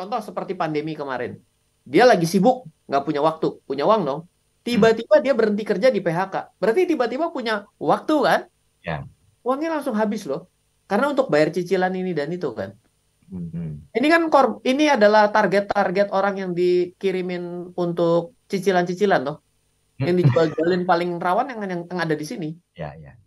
Contoh seperti pandemi kemarin. Dia lagi sibuk, nggak punya waktu, punya uang dong. Tiba-tiba dia berhenti kerja di PHK. Berarti tiba-tiba punya waktu kan? Ya. Uangnya langsung habis loh. Karena untuk bayar cicilan ini dan itu kan. Mm-hmm. Ini kan kor ini adalah target-target orang yang dikirimin untuk cicilan-cicilan loh. Yang dijual-jualin paling rawan yang, yang yang ada di sini. Ya, ya.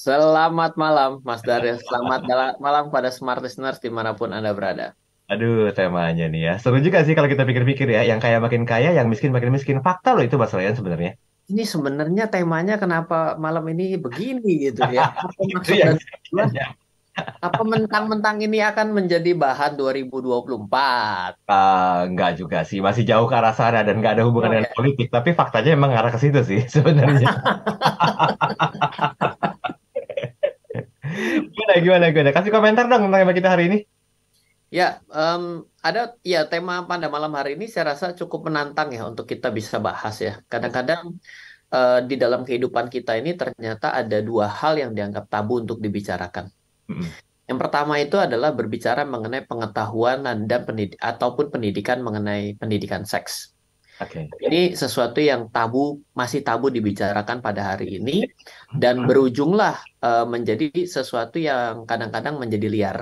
Selamat malam, Mas Darya. Selamat malam pada smart listeners dimanapun Anda berada. Aduh, temanya nih ya. Seru juga sih kalau kita pikir-pikir ya. Yang kaya makin kaya, yang miskin makin miskin. Fakta loh itu Mas Ryan sebenarnya. Ini sebenarnya temanya kenapa malam ini begini gitu ya. Apa Apa mentang-mentang ini akan menjadi bahan 2024? Uh, enggak juga sih, masih jauh ke arah sana dan enggak ada hubungan oh, dengan iya. politik. Tapi faktanya emang arah ke situ sih sebenarnya. gimana gimana gimana kasih komentar dong tentang tema kita hari ini ya um, ada ya tema pada malam hari ini saya rasa cukup menantang ya untuk kita bisa bahas ya kadang-kadang uh, di dalam kehidupan kita ini ternyata ada dua hal yang dianggap tabu untuk dibicarakan hmm. yang pertama itu adalah berbicara mengenai pengetahuan dan pendid ataupun pendidikan mengenai pendidikan seks Okay. Jadi sesuatu yang tabu masih tabu dibicarakan pada hari ini dan hmm. berujunglah uh, menjadi sesuatu yang kadang-kadang menjadi liar.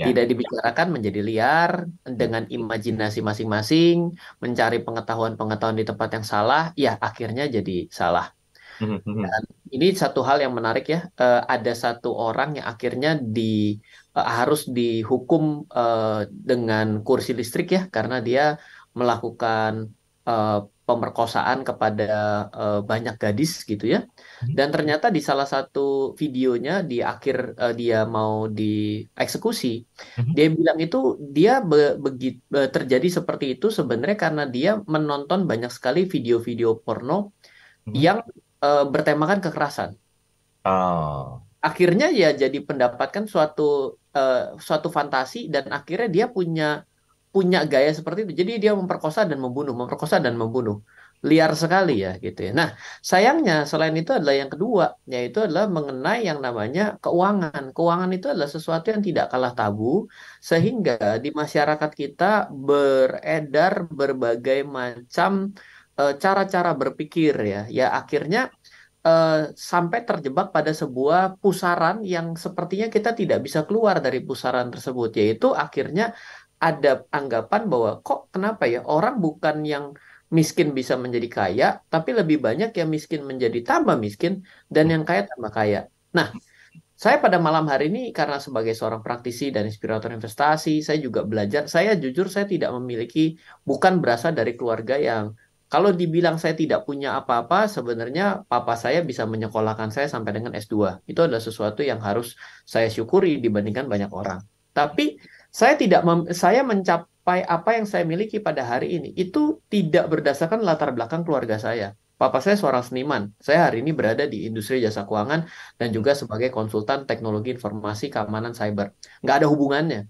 Ya. Tidak dibicarakan menjadi liar dengan hmm. imajinasi masing-masing, mencari pengetahuan-pengetahuan di tempat yang salah, ya akhirnya jadi salah. Hmm, dan ini satu hal yang menarik ya. Uh, ada satu orang yang akhirnya di uh, harus dihukum uh, dengan kursi listrik ya karena dia melakukan Eh, pemerkosaan kepada uh, banyak gadis gitu ya. Hmm. Dan ternyata di salah satu videonya di akhir uh, dia mau dieksekusi, hmm. dia bilang itu dia be be terjadi seperti itu sebenarnya karena dia menonton banyak sekali video-video porno hmm. yang uh, bertemakan kekerasan. Oh. Akhirnya ya jadi pendapatkan suatu uh, suatu fantasi dan akhirnya dia punya punya gaya seperti itu. Jadi dia memperkosa dan membunuh, memperkosa dan membunuh. Liar sekali ya gitu ya. Nah, sayangnya selain itu adalah yang kedua, yaitu adalah mengenai yang namanya keuangan. Keuangan itu adalah sesuatu yang tidak kalah tabu sehingga di masyarakat kita beredar berbagai macam eh, cara-cara e, berpikir ya. Ya akhirnya e, sampai terjebak pada sebuah pusaran yang sepertinya kita tidak bisa keluar dari pusaran tersebut yaitu akhirnya ada anggapan bahwa kok kenapa ya orang bukan yang miskin bisa menjadi kaya, tapi lebih banyak yang miskin menjadi tambah miskin dan yang kaya tambah kaya. Nah, saya pada malam hari ini karena sebagai seorang praktisi dan inspirator investasi, saya juga belajar. Saya jujur saya tidak memiliki bukan berasal dari keluarga yang kalau dibilang saya tidak punya apa-apa, sebenarnya papa saya bisa menyekolahkan saya sampai dengan S2. Itu adalah sesuatu yang harus saya syukuri dibandingkan banyak orang. Tapi saya tidak mem, saya mencapai apa yang saya miliki pada hari ini itu tidak berdasarkan latar belakang keluarga saya. Papa saya seorang seniman. Saya hari ini berada di industri jasa keuangan dan juga sebagai konsultan teknologi informasi keamanan cyber. Nggak ada hubungannya.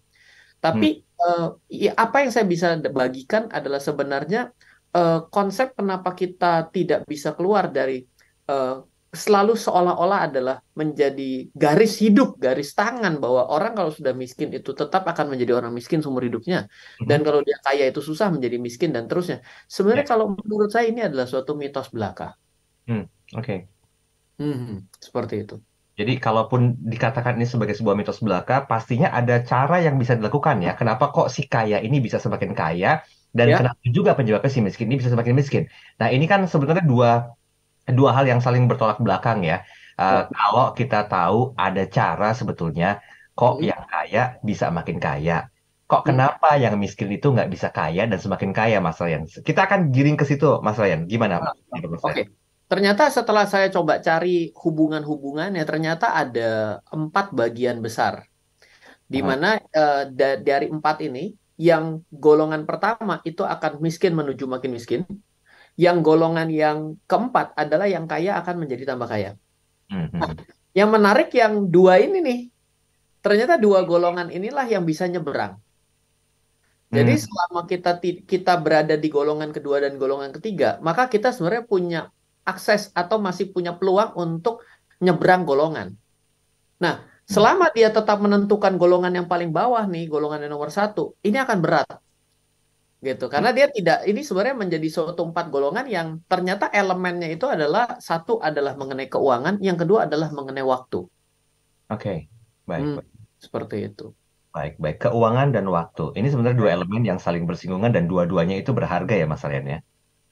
Tapi hmm. Eh, ya, apa yang saya bisa bagikan adalah sebenarnya uh, konsep kenapa kita tidak bisa keluar dari uh, selalu seolah-olah adalah menjadi garis hidup, garis tangan bahwa orang kalau sudah miskin itu tetap akan menjadi orang miskin seumur hidupnya. Mm-hmm. Dan kalau dia kaya itu susah menjadi miskin dan terusnya. Sebenarnya yeah. kalau menurut saya ini adalah suatu mitos belaka. Hmm, oke. Okay. Hmm, seperti itu. Jadi kalaupun dikatakan ini sebagai sebuah mitos belaka, pastinya ada cara yang bisa dilakukan ya. Kenapa kok si kaya ini bisa semakin kaya dan yeah. kenapa juga penyebabnya si miskin ini bisa semakin miskin. Nah, ini kan sebenarnya dua dua hal yang saling bertolak belakang ya. Uh, kalau kita tahu ada cara sebetulnya kok yang kaya bisa makin kaya. Kok kenapa yang miskin itu nggak bisa kaya dan semakin kaya, Mas Ryan? Kita akan giring ke situ, Mas Ryan. Gimana? Ah, oke. Okay. Ternyata setelah saya coba cari hubungan hubungan ya ternyata ada empat bagian besar. dimana mana uh, da dari empat ini, yang golongan pertama itu akan miskin menuju makin miskin. Yang golongan yang keempat adalah yang kaya akan menjadi tambah kaya. Mm-hmm. Nah, yang menarik yang dua ini nih. Ternyata dua golongan inilah yang bisa nyeberang. Jadi hmm. selama kita kita berada di golongan kedua dan golongan ketiga, maka kita sebenarnya punya akses atau masih punya peluang untuk nyebrang golongan. Nah, mm. selama dia tetap menentukan golongan yang paling bawah nih, golongan yang nomor satu, ini akan berat gitu karena dia tidak ini sebenarnya menjadi suatu empat golongan yang ternyata elemennya itu adalah satu adalah mengenai keuangan yang kedua adalah mengenai waktu oke okay. baik, hmm, baik seperti itu baik baik keuangan dan waktu ini sebenarnya dua elemen yang saling bersinggungan dan dua-duanya itu berharga ya mas Ryan ya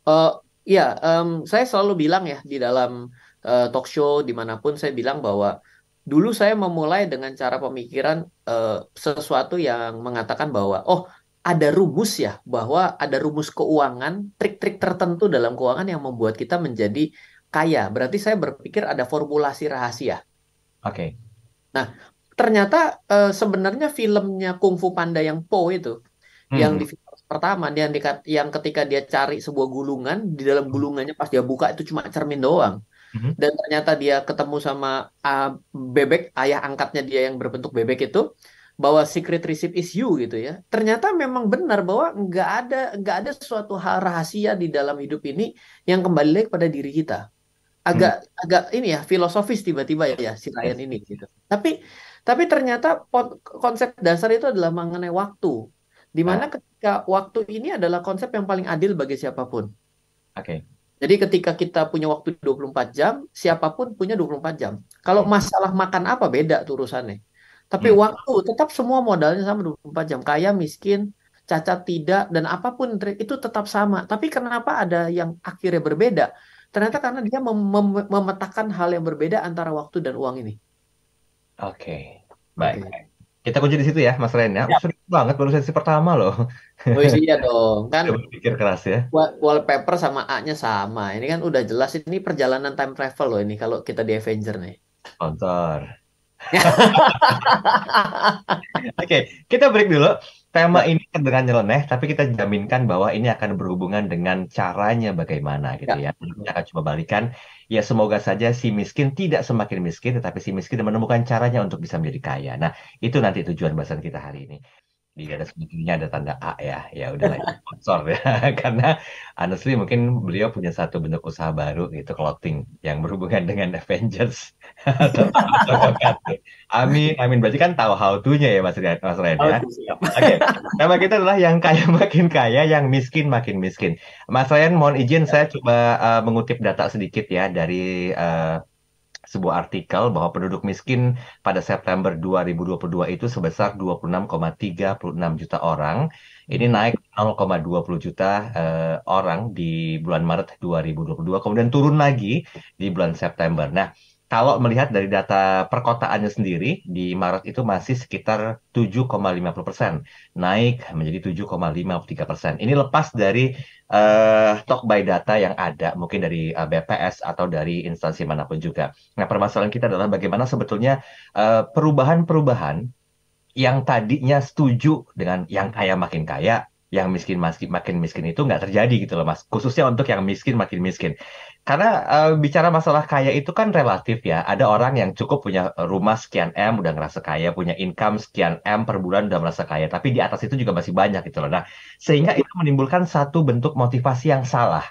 uh, ya um, saya selalu bilang ya di dalam uh, talk show dimanapun saya bilang bahwa dulu saya memulai dengan cara pemikiran uh, sesuatu yang mengatakan bahwa oh ada rumus ya bahwa ada rumus keuangan, trik-trik tertentu dalam keuangan yang membuat kita menjadi kaya. Berarti saya berpikir ada formulasi rahasia. Oke. Okay. Nah, ternyata e, sebenarnya filmnya Kung Fu Panda yang Po itu hmm. yang di pertama dia yang ketika dia cari sebuah gulungan di dalam hmm. gulungannya pas dia buka itu cuma cermin doang. Hmm. Dan ternyata dia ketemu sama uh, bebek ayah angkatnya dia yang berbentuk bebek itu bahwa secret receipt is you gitu ya. Ternyata memang benar bahwa nggak ada nggak ada suatu hal rahasia di dalam hidup ini yang kembali lagi kepada diri kita. Agak hmm. agak ini ya filosofis tiba-tiba ya si Ryan ini gitu. Tapi tapi ternyata konsep dasar itu adalah mengenai waktu. Dimana ah. ketika waktu ini adalah konsep yang paling adil bagi siapapun. Oke. Okay. Jadi ketika kita punya waktu 24 jam, siapapun punya 24 jam. Kalau masalah makan apa beda tuh urusannya. Tapi hmm. waktu tetap semua modalnya sama 24 jam. Kaya, miskin, cacat, tidak, dan apapun itu tetap sama. Tapi kenapa ada yang akhirnya berbeda? Ternyata karena dia mem mem memetakan hal yang berbeda antara waktu dan uang ini. Oke, okay. baik. Okay. Kita kunci di situ ya, Mas Ren ya. ya. banget baru sesi pertama loh. Oh iya dong, kan. Coba pikir keras ya. Wallpaper sama A-nya sama. Ini kan udah jelas ini perjalanan time travel loh ini kalau kita di Avenger nih. Kontor. Oke, okay, kita break dulu. Tema ya. ini ini dengan nyeleneh, tapi kita jaminkan bahwa ini akan berhubungan dengan caranya bagaimana gitu ya. ya. akan coba balikan. Ya semoga saja si miskin tidak semakin miskin, tetapi si miskin menemukan caranya untuk bisa menjadi kaya. Nah, itu nanti tujuan bahasan kita hari ini di iya, atas sebelumnya ada tanda A ya ya udah lagi sponsor ya karena honestly mungkin beliau punya satu bentuk usaha baru gitu clothing yang berhubungan dengan Avengers Amin Amin berarti kan tahu how to nya ya Mas Rian Mas Rian ya oke okay. tema kita adalah yang kaya makin kaya yang miskin makin miskin Mas Rian mohon izin saya coba uh, mengutip data sedikit ya dari uh, sebuah artikel bahwa penduduk miskin pada September 2022 itu sebesar 26,36 juta orang. Ini naik 0,20 juta uh, orang di bulan Maret 2022, kemudian turun lagi di bulan September. Nah, kalau melihat dari data perkotaannya sendiri di Maret itu masih sekitar 7,50 persen, naik menjadi 7,53 persen. Ini lepas dari uh, talk by data yang ada, mungkin dari uh, eh, BPS atau dari instansi manapun juga. Nah, permasalahan kita adalah bagaimana sebetulnya eh, perubahan-perubahan yang tadinya setuju dengan yang kaya makin kaya, yang miskin makin miskin itu nggak terjadi gitu loh mas khususnya untuk yang miskin makin miskin karena uh, bicara masalah kaya itu kan relatif ya. Ada orang yang cukup punya rumah sekian M udah ngerasa kaya, punya income sekian M per bulan udah merasa kaya, tapi di atas itu juga masih banyak gitu loh. Nah, sehingga itu menimbulkan satu bentuk motivasi yang salah.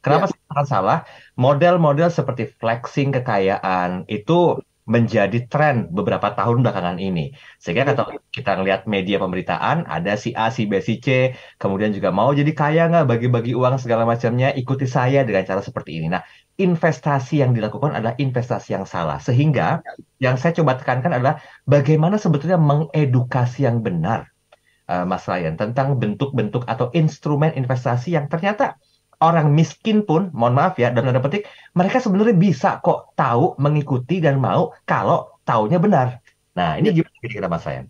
Kenapa ya. salah? Model-model seperti flexing kekayaan itu menjadi tren beberapa tahun belakangan ini. Sehingga iya. kalau kita ngelihat media pemberitaan, ada si A, si B, si C, kemudian juga mau jadi kaya nggak, bagi-bagi uang segala macamnya, ikuti saya dengan cara seperti ini. Nah, investasi yang dilakukan adalah investasi yang salah. Sehingga iya. yang saya coba tekankan adalah bagaimana sebetulnya mengedukasi yang benar, uh, Mas Ryan, tentang bentuk-bentuk atau instrumen investasi yang ternyata orang miskin pun, mohon maaf ya, dan ada petik, mereka sebenarnya bisa kok tahu, mengikuti dan mau kalau taunya benar. Nah, ini ya. gimana kira-kira Mas Ryan?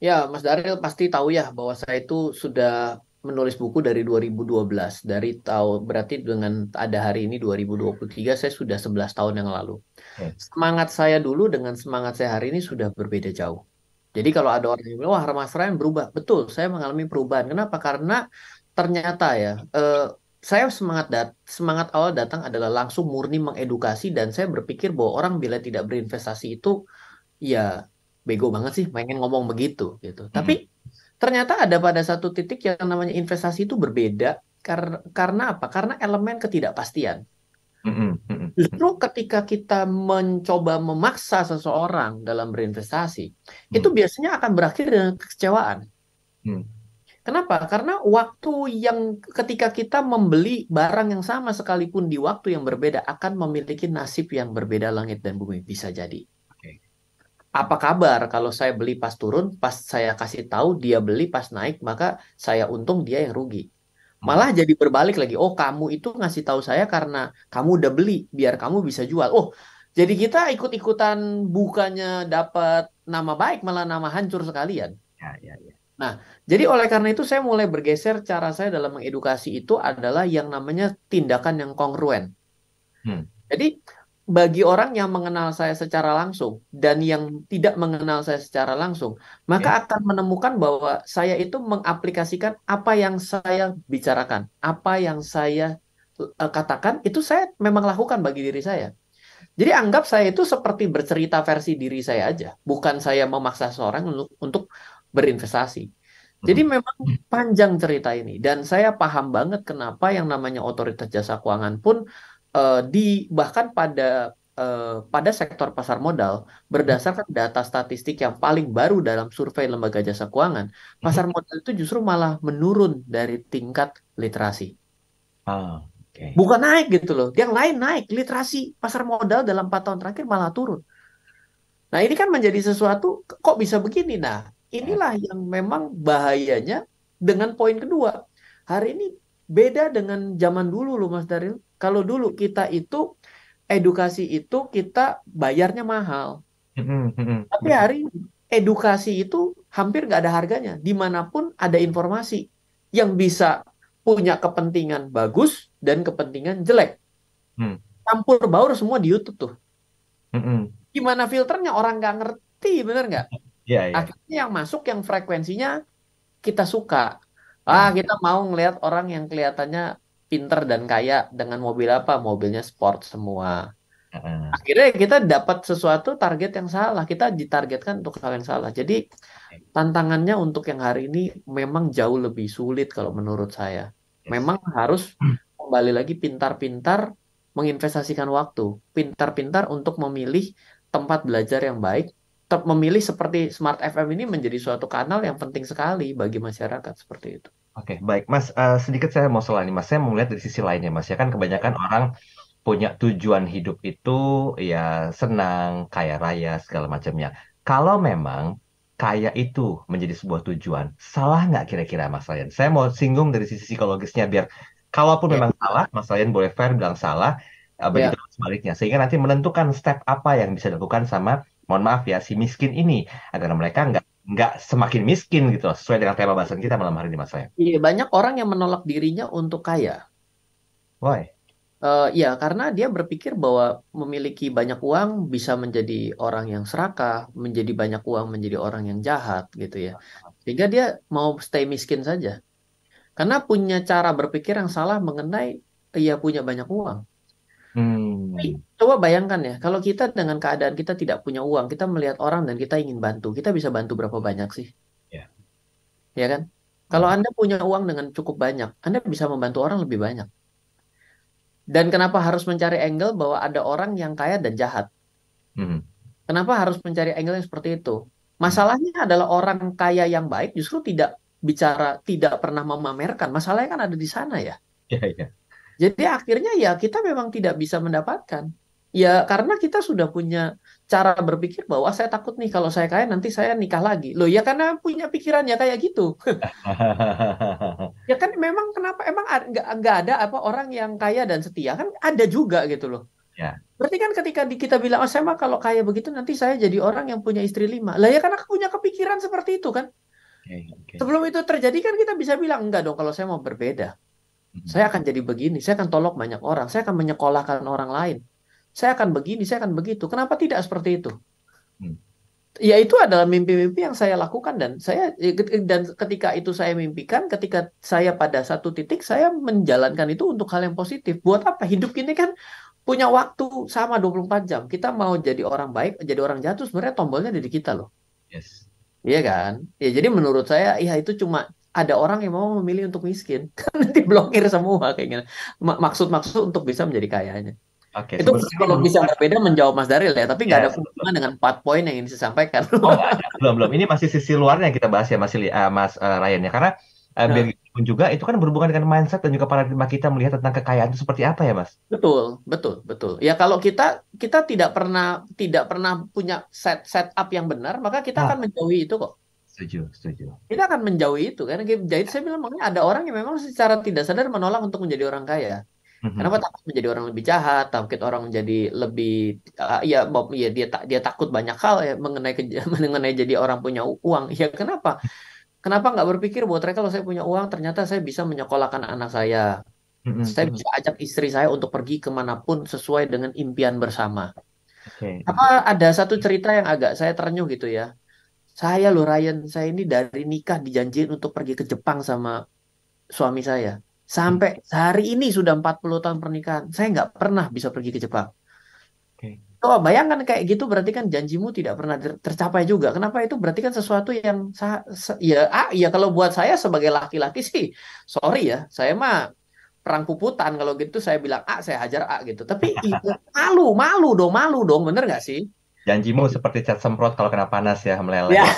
Ya, Mas Daryl pasti tahu ya bahwa saya itu sudah menulis buku dari 2012 dari tahu berarti dengan ada hari ini 2023 saya sudah 11 tahun yang lalu. Ya. Semangat saya dulu dengan semangat saya hari ini sudah berbeda jauh. Jadi kalau ada orang yang bilang wah Mas Ryan berubah, betul saya mengalami perubahan. Kenapa? Karena ternyata ya eh, saya semangat dat semangat awal datang adalah langsung murni mengedukasi dan saya berpikir bahwa orang bila tidak berinvestasi itu ya bego banget sih pengen ngomong begitu gitu. Hmm. Tapi ternyata ada pada satu titik yang namanya investasi itu berbeda kar karena apa? Karena elemen ketidakpastian. Hmm, hmm, hmm, Justru ketika kita mencoba memaksa seseorang dalam berinvestasi, hmm. itu biasanya akan berakhir dengan kekecewaan. Hmm. Kenapa? Karena waktu yang ketika kita membeli barang yang sama sekalipun di waktu yang berbeda akan memiliki nasib yang berbeda langit dan bumi bisa jadi. Apa kabar kalau saya beli pas turun, pas saya kasih tahu dia beli pas naik, maka saya untung dia yang rugi. Hmm. Malah jadi berbalik lagi. Oh, kamu itu ngasih tahu saya karena kamu udah beli, biar kamu bisa jual. Oh, jadi kita ikut-ikutan bukannya dapat nama baik malah nama hancur sekalian. Ya, ya, ya. Nah, jadi oleh karena itu saya mulai bergeser cara saya dalam mengedukasi itu adalah yang namanya tindakan yang kongruen. Hmm. Jadi bagi orang yang mengenal saya secara langsung dan yang tidak mengenal saya secara langsung, maka yeah. akan menemukan bahwa saya itu mengaplikasikan apa yang saya bicarakan, apa yang saya e, katakan itu saya memang lakukan bagi diri saya. Jadi anggap saya itu seperti bercerita versi diri saya aja, bukan saya memaksa seorang untuk, untuk berinvestasi. Hmm. Jadi memang hmm. panjang cerita ini dan saya paham banget kenapa yang namanya otoritas jasa keuangan pun uh, di bahkan pada uh, pada sektor pasar modal berdasarkan data statistik yang paling baru dalam survei lembaga jasa keuangan, hmm. pasar modal itu justru malah menurun dari tingkat literasi. oh, ah, okay. Bukan naik gitu loh. Yang lain naik, literasi pasar modal dalam 4 tahun terakhir malah turun. Nah, ini kan menjadi sesuatu kok bisa begini. Nah, Inilah yang memang bahayanya dengan poin kedua. Hari ini beda dengan zaman dulu loh Mas Daril. Kalau dulu kita itu edukasi itu kita bayarnya mahal. Mm-hmm, mm-hmm. Tapi hari ini edukasi itu hampir nggak ada harganya. Dimanapun ada informasi yang bisa punya kepentingan bagus dan kepentingan jelek. Hmm. Campur baur semua di YouTube tuh. Mm-hmm. Gimana filternya orang nggak ngerti, bener nggak? Ya, ya. akhirnya yang masuk yang frekuensinya kita suka hmm. ah kita mau ngelihat orang yang kelihatannya pinter dan kaya dengan mobil apa mobilnya sport semua hmm. akhirnya kita dapat sesuatu target yang salah kita ditargetkan untuk hal yang salah jadi hmm. tantangannya untuk yang hari ini memang jauh lebih sulit kalau menurut saya memang harus kembali lagi pintar-pintar menginvestasikan waktu pintar-pintar untuk memilih tempat belajar yang baik memilih seperti Smart FM ini menjadi suatu kanal yang penting sekali bagi masyarakat seperti itu. Oke, okay, baik. Mas, uh, sedikit saya mau selain Mas. Saya mau melihat dari sisi lainnya, Mas. Ya kan kebanyakan orang punya tujuan hidup itu ya senang, kaya raya, segala macamnya. Kalau memang kaya itu menjadi sebuah tujuan, salah nggak kira-kira Mas Ryan? Saya mau singgung dari sisi psikologisnya biar kalaupun yeah. memang salah, Mas Ryan boleh fair bilang salah, eh, begitu yeah. sebaliknya. Sehingga nanti menentukan step apa yang bisa dilakukan sama mohon maaf ya si miskin ini agar mereka nggak nggak semakin miskin gitu sesuai dengan tema bahasan kita malam hari ini mas saya. Iya banyak orang yang menolak dirinya untuk kaya. Why? Uh, ya karena dia berpikir bahwa memiliki banyak uang bisa menjadi orang yang serakah, menjadi banyak uang menjadi orang yang jahat gitu ya. Sehingga dia mau stay miskin saja. Karena punya cara berpikir yang salah mengenai ia punya banyak uang. Hmm. Tapi hmm. coba bayangkan ya, kalau kita dengan keadaan kita tidak punya uang, kita melihat orang dan kita ingin bantu, kita bisa bantu berapa banyak sih? Ya, ya kan? Kalau hmm. Anda punya uang dengan cukup banyak, Anda bisa membantu orang lebih banyak. Dan kenapa harus mencari angle bahwa ada orang yang kaya dan jahat? Hmm. Kenapa harus mencari angle yang seperti itu? Hmm. Masalahnya adalah orang kaya yang baik justru tidak bicara, tidak pernah memamerkan. Masalahnya kan ada di sana ya. yeah, yeah. Jadi akhirnya ya kita memang tidak bisa mendapatkan. Ya karena kita sudah punya cara berpikir bahwa saya takut nih kalau saya kaya nanti saya nikah lagi. Loh ya karena punya pikiran ya kayak gitu. ya kan memang kenapa emang nggak ada apa orang yang kaya dan setia kan ada juga gitu loh. Ya. Berarti kan ketika kita bilang oh saya mah kalau kaya begitu nanti saya jadi orang yang punya istri lima. Lah ya karena punya kepikiran seperti itu kan. Okay, okay. Sebelum itu terjadi kan kita bisa bilang enggak dong kalau saya mau berbeda. Hmm. Saya akan jadi begini, saya akan tolok banyak orang, saya akan menyekolahkan orang lain. Saya akan begini, saya akan begitu. Kenapa tidak seperti itu? Hmm. Ya itu adalah mimpi-mimpi yang saya lakukan dan saya dan ketika itu saya mimpikan, ketika saya pada satu titik saya menjalankan itu untuk hal yang positif. Buat apa? Hidup ini kan punya waktu sama 24 jam. Kita mau jadi orang baik, jadi orang jatuh sebenarnya tombolnya di kita loh. Yes. Iya kan? Ya jadi menurut saya ya itu cuma ada orang yang mau memilih untuk miskin karena diblokir semua kayak Maksud-maksud untuk bisa menjadi kayanya. Oke, okay, itu kalau yang berbeda menjawab Mas Daril ya, tapi nggak ya, ada iya. hubungan dengan empat poin yang ingin disampaikan. Oh, belum belum. Ini masih sisi luarnya yang kita bahas ya Mas uh, Mas uh, Ryan ya, karena uh, nah. biar juga itu kan berhubungan dengan mindset dan juga paradigma kita melihat tentang kekayaan itu seperti apa ya Mas? Betul, betul, betul. Ya kalau kita kita tidak pernah tidak pernah punya set set up yang benar, maka kita nah. akan menjauhi itu kok setuju setuju kita akan menjauhi itu kan jadi saya bilang makanya ada orang yang memang secara tidak sadar menolak untuk menjadi orang kaya mhm. Kenapa takut menjadi orang lebih jahat, takut orang menjadi lebih uh, ya, ya dia tak dia takut banyak hal ya, mengenai mengenai jadi orang punya uang. Ya kenapa? Kenapa nggak berpikir bahwa mereka kalau saya punya uang ternyata saya bisa menyekolahkan anak saya. Mhm, saya mhm. bisa ajak istri saya untuk pergi kemanapun sesuai dengan impian bersama. Okay. Apa ada satu cerita yang agak saya terenyuh gitu ya? saya loh Ryan saya ini dari nikah dijanjiin untuk pergi ke Jepang sama suami saya sampai hmm. sehari ini sudah 40 tahun pernikahan saya nggak pernah bisa pergi ke Jepang okay. oh bayangkan kayak gitu berarti kan janjimu tidak pernah ter tercapai juga kenapa itu berarti kan sesuatu yang ya ah, ya kalau buat saya sebagai laki-laki sih sorry ya saya mah perang puputan kalau gitu saya bilang ah saya hajar ah gitu tapi iya, malu malu dong malu dong bener nggak sih Janjimu seperti cat semprot kalau kena panas ya meleleh. Ya.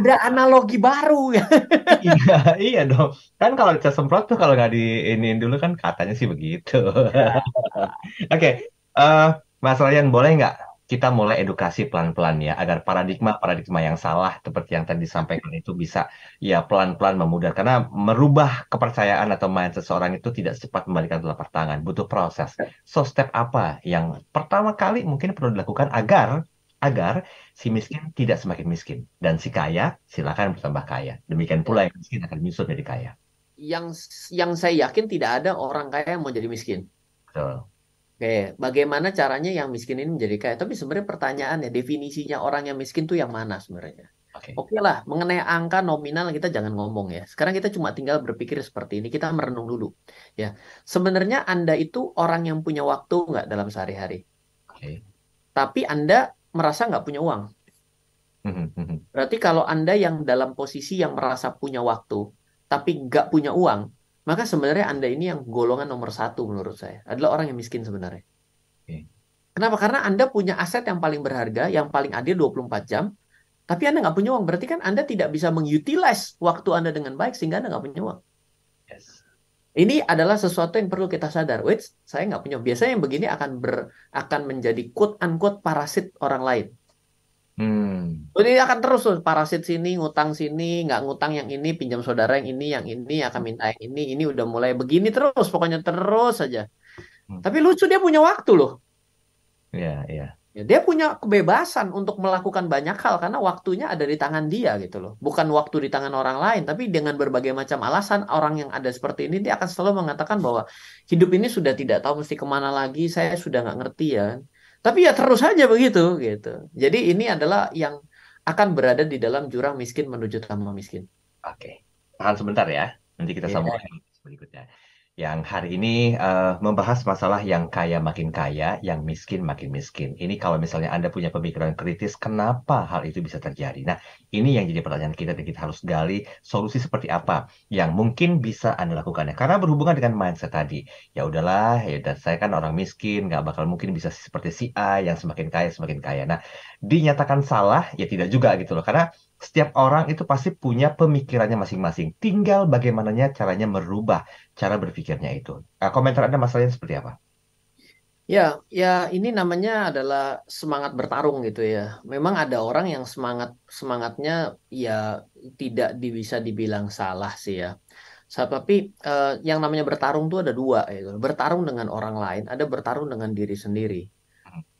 Ada analogi baru ya. iya, iya dong. Kan kalau cat semprot tuh kalau nggak ini dulu kan katanya sih begitu. Iya. Oke, okay. uh, eh, Mas Ryan boleh nggak kita mulai edukasi pelan-pelan ya agar paradigma-paradigma yang salah seperti yang tadi disampaikan itu bisa ya pelan-pelan memudar karena merubah kepercayaan atau mindset seseorang itu tidak secepat membalikan telapak tangan butuh proses. Ya. So step apa yang pertama kali mungkin perlu dilakukan agar agar si miskin tidak semakin miskin dan si kaya silakan bertambah kaya. Demikian pula yang miskin akan menyusut jadi kaya. Yang yang saya yakin tidak ada orang kaya yang mau jadi miskin. Betul. Oke, bagaimana caranya yang miskin ini menjadi kaya? Tapi sebenarnya pertanyaannya, definisinya orang yang miskin itu yang mana sebenarnya? Oke okay. lah, mengenai angka nominal kita jangan ngomong ya. Sekarang kita cuma tinggal berpikir seperti ini, kita merenung dulu. Ya, sebenarnya Anda itu orang yang punya waktu nggak dalam sehari-hari? Okay. Tapi Anda merasa nggak punya uang. Mhm, mhm. Berarti kalau Anda yang dalam posisi yang merasa punya waktu, tapi nggak punya uang, maka sebenarnya Anda ini yang golongan nomor satu menurut saya. Adalah orang yang miskin sebenarnya. Okay. Kenapa? Karena Anda punya aset yang paling berharga, yang paling adil 24 jam, tapi Anda nggak punya uang. Berarti kan Anda tidak bisa mengutilize waktu Anda dengan baik sehingga Anda nggak punya uang. Yes. Ini adalah sesuatu yang perlu kita sadar. Wait, saya nggak punya. Biasanya yang begini akan ber, akan menjadi quote unquote parasit orang lain. Hmm. Jadi akan terus tuh parasit sini, ngutang sini, nggak ngutang yang ini, pinjam saudara yang ini, yang ini akan minta yang ini, ini udah mulai begini terus, pokoknya terus saja. Hmm. Tapi lucu dia punya waktu loh. Iya, iya. Ya, dia punya kebebasan untuk melakukan banyak hal karena waktunya ada di tangan dia gitu loh. Bukan waktu di tangan orang lain, tapi dengan berbagai macam alasan orang yang ada seperti ini dia akan selalu mengatakan bahwa hidup ini sudah tidak tahu mesti kemana lagi, saya sudah nggak ngerti ya. Tapi ya terus saja begitu gitu. Jadi ini adalah yang akan berada di dalam jurang miskin menuju tambah miskin. Oke. Tahan sebentar ya. Nanti kita yeah. sambung berikutnya yang hari ini uh, membahas masalah yang kaya makin kaya, yang miskin makin miskin. Ini kalau misalnya Anda punya pemikiran kritis, kenapa hal itu bisa terjadi? Nah, ini yang jadi pertanyaan kita dan kita harus gali solusi seperti apa yang mungkin bisa Anda lakukan. Karena berhubungan dengan mindset tadi. Ya udahlah, ya dan saya kan orang miskin, nggak bakal mungkin bisa seperti si A yang semakin kaya semakin kaya. Nah, dinyatakan salah ya tidak juga gitu loh. Karena setiap orang itu pasti punya pemikirannya masing-masing. Tinggal bagaimananya caranya merubah cara berpikirnya itu. Nah, komentar Anda masalahnya seperti apa? Ya, ya ini namanya adalah semangat bertarung gitu ya. Memang ada orang yang semangat semangatnya ya tidak bisa dibilang salah sih ya. So, tapi eh, yang namanya bertarung itu ada dua gitu. Bertarung dengan orang lain, ada bertarung dengan diri sendiri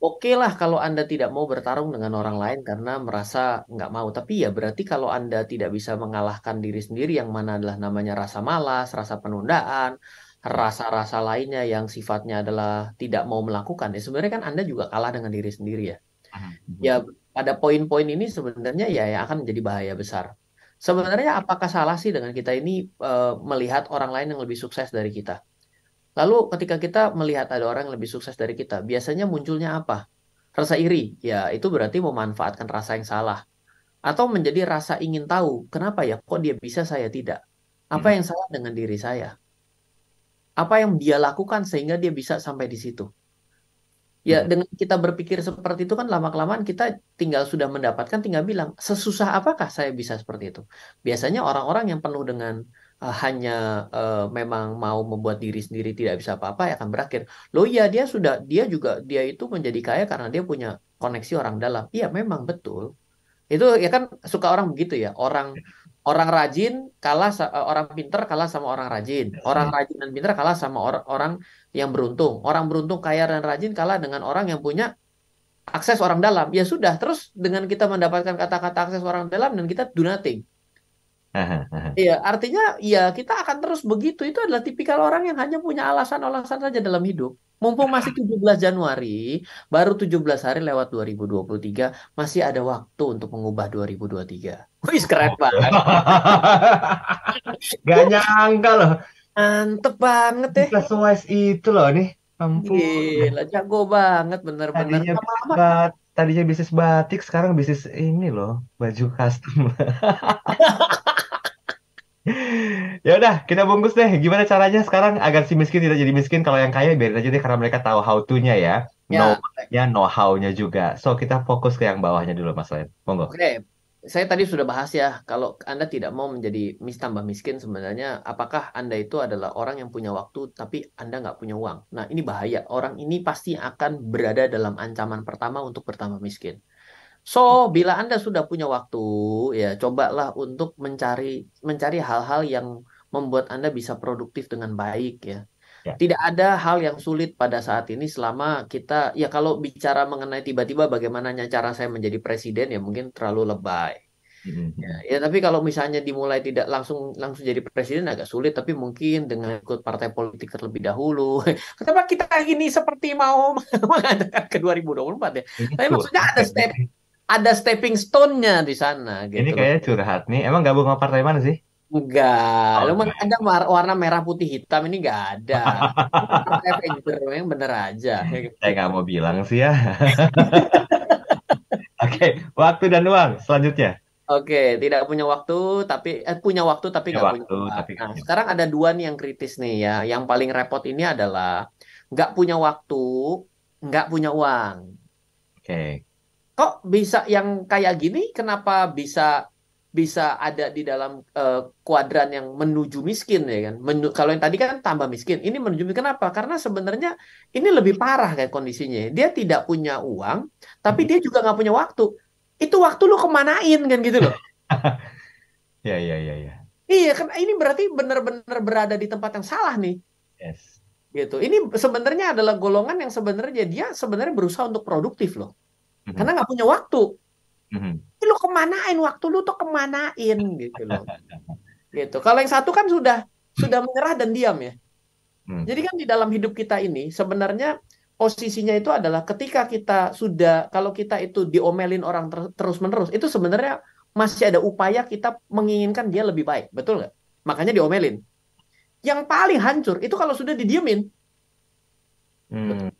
oke okay lah kalau Anda tidak mau bertarung dengan orang lain karena merasa nggak mau. Tapi ya berarti kalau Anda tidak bisa mengalahkan diri sendiri yang mana adalah namanya rasa malas, rasa penundaan, rasa-rasa lainnya yang sifatnya adalah tidak mau melakukan. Ya sebenarnya kan Anda juga kalah dengan diri sendiri ya. Ya pada poin-poin ini sebenarnya ya yang akan menjadi bahaya besar. Sebenarnya apakah salah sih dengan kita ini uh, melihat orang lain yang lebih sukses dari kita? Lalu ketika kita melihat ada orang yang lebih sukses dari kita, biasanya munculnya apa? Rasa iri, ya itu berarti memanfaatkan rasa yang salah. Atau menjadi rasa ingin tahu, kenapa ya kok dia bisa saya tidak? Apa hmm. yang salah dengan diri saya? Apa yang dia lakukan sehingga dia bisa sampai di situ? Ya hmm. dengan kita berpikir seperti itu kan lama-kelamaan kita tinggal sudah mendapatkan tinggal bilang, sesusah apakah saya bisa seperti itu? Biasanya orang-orang yang penuh dengan Eh, hanya uh, memang mau membuat diri sendiri tidak bisa apa-apa ya akan berakhir. Loh iya dia sudah dia juga dia itu menjadi kaya karena dia punya koneksi orang dalam. Iya memang betul. Itu ya kan suka orang begitu ya. Orang ya. orang rajin kalah eh, orang pinter kalah sama orang rajin. Ya. Orang rajin dan pinter kalah sama or orang yang beruntung. Orang beruntung kaya dan rajin kalah dengan orang yang punya akses orang dalam. Ya sudah, terus dengan kita mendapatkan kata-kata akses orang dalam dan kita do nothing Iya, artinya ya kita akan terus begitu. Itu adalah tipikal orang yang hanya punya alasan-alasan saja dalam hidup. Mumpung masih 17 Januari, baru 17 hari lewat 2023, masih ada waktu untuk mengubah 2023. Wih, keren banget. Gak nyangka loh. Mantep banget ya. Sesuai itu loh nih. Ampun. Gila, jago banget bener-bener. Tadinya, bat, tadinya bisnis batik, sekarang bisnis ini loh. Baju custom. ya udah kita bungkus deh gimana caranya sekarang agar si miskin tidak jadi miskin kalau yang kaya biarin aja deh karena mereka tahu how to nya ya. ya know ya know how nya juga so kita fokus ke yang bawahnya dulu mas Len monggo oke okay. saya tadi sudah bahas ya kalau anda tidak mau menjadi mis tambah miskin sebenarnya apakah anda itu adalah orang yang punya waktu tapi anda nggak punya uang nah ini bahaya orang ini pasti akan berada dalam ancaman pertama untuk bertambah miskin So, bila Anda sudah punya waktu, ya cobalah untuk mencari mencari hal-hal yang membuat Anda bisa produktif dengan baik ya. ya. Tidak ada hal yang sulit pada saat ini selama kita ya kalau bicara mengenai tiba-tiba bagaimananya cara saya menjadi presiden ya mungkin terlalu lebay. Mm-hmm. Ya, ya tapi kalau misalnya dimulai tidak langsung langsung jadi presiden agak sulit tapi mungkin dengan ikut partai politik terlebih dahulu. Kenapa kita ini seperti mau mengadakan ke 2024 ya? Tapi maksudnya ada step ada stepping stone-nya di sana gitu. Ini kayaknya curhat nih. Emang gabung sama partai mana sih? Enggak. Oh, Lu ada warna merah putih hitam ini enggak ada. Avenger yang bener aja. Saya nggak mau bilang sih ya. Oke, okay, waktu dan uang selanjutnya. Oke, okay, tidak punya waktu tapi eh, punya waktu tapi nggak punya. Waktu, tapi nah, sekarang ada dua nih yang kritis nih ya. Yang paling repot ini adalah nggak punya waktu, nggak punya uang. Oke. Okay kok bisa yang kayak gini kenapa bisa bisa ada di dalam uh, kuadran yang menuju miskin ya kan. Menu, kalau yang tadi kan tambah miskin, ini menuju miskin kenapa? Karena sebenarnya ini lebih parah kayak kondisinya. Dia tidak punya uang, tapi dia juga nggak punya waktu. Itu waktu lu kemanain kan gitu loh. ya ya ya ya. Iya, kan ini berarti benar-benar berada di tempat yang salah nih. Yes. Gitu. Ini sebenarnya adalah golongan yang sebenarnya dia sebenarnya berusaha untuk produktif loh hmm. karena nggak punya waktu hmm. lu kemanain waktu lu tuh kemanain gitu loh gitu kalau yang satu kan sudah sudah menyerah dan diam ya hmm. jadi kan di dalam hidup kita ini sebenarnya posisinya itu adalah ketika kita sudah kalau kita itu diomelin orang ter terus menerus itu sebenarnya masih ada upaya kita menginginkan dia lebih baik betul nggak makanya diomelin yang paling hancur itu kalau sudah didiemin hmm.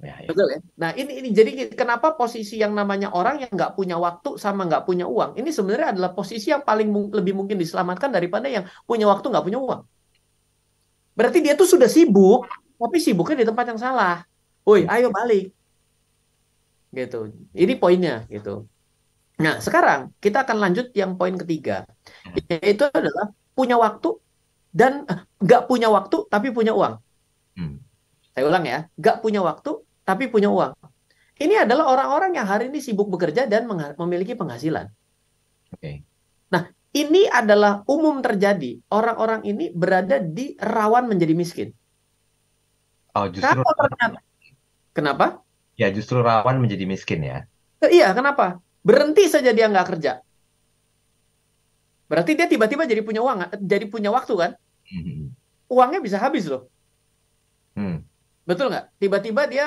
Ya, ya. Betul ya. Nah ini ini jadi kenapa posisi yang namanya orang yang nggak punya waktu sama nggak punya uang ini sebenarnya adalah posisi yang paling mung lebih mungkin diselamatkan daripada yang punya waktu nggak punya uang. Berarti dia tuh sudah sibuk tapi sibuknya di tempat yang salah. Woi, ayo balik. Gitu. Ini poinnya gitu. Nah sekarang kita akan lanjut yang poin ketiga yaitu adalah punya waktu dan eh, nggak punya waktu tapi punya uang. Hmm. Saya ulang ya, nggak punya waktu tapi punya uang. Ini adalah orang-orang yang hari ini sibuk bekerja dan memiliki penghasilan. Okay. Nah, ini adalah umum terjadi. Orang-orang ini berada di rawan menjadi miskin. Oh, justru Kalau ternyata, kenapa? Ya, justru rawan menjadi miskin ya. Eh, iya, kenapa? Berhenti saja dia nggak kerja. Berarti dia tiba-tiba jadi punya uang, jadi punya waktu kan? Hmm, hmm, hmm. Uangnya bisa habis loh. Hmm. Betul nggak? Tiba-tiba dia